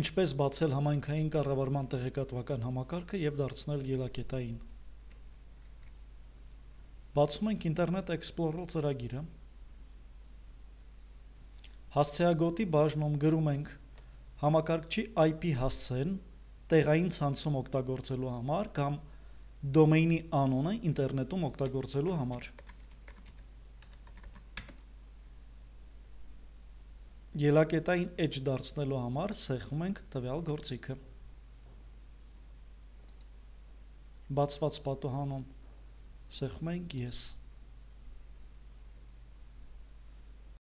ինչպես բացել համայնքային կառավարման տեղեկատվական համակարգը եւ դարձնել ելակետային։ Բացում ենք Internet Explorer ծրագիրը։ Հասցեագոտի բաժնում գրում ենք համակարգչի IP հասցեն տեղային ցանցում օգտագործելու համար կամ դոմեյնի անունը ինտերնետում օգտագործելու համար։ Գելակետային edge դարձնելու համար սեղմում ենք տվյալ գործիքը։ Բացված պատուհանում սեղմում ենք yes։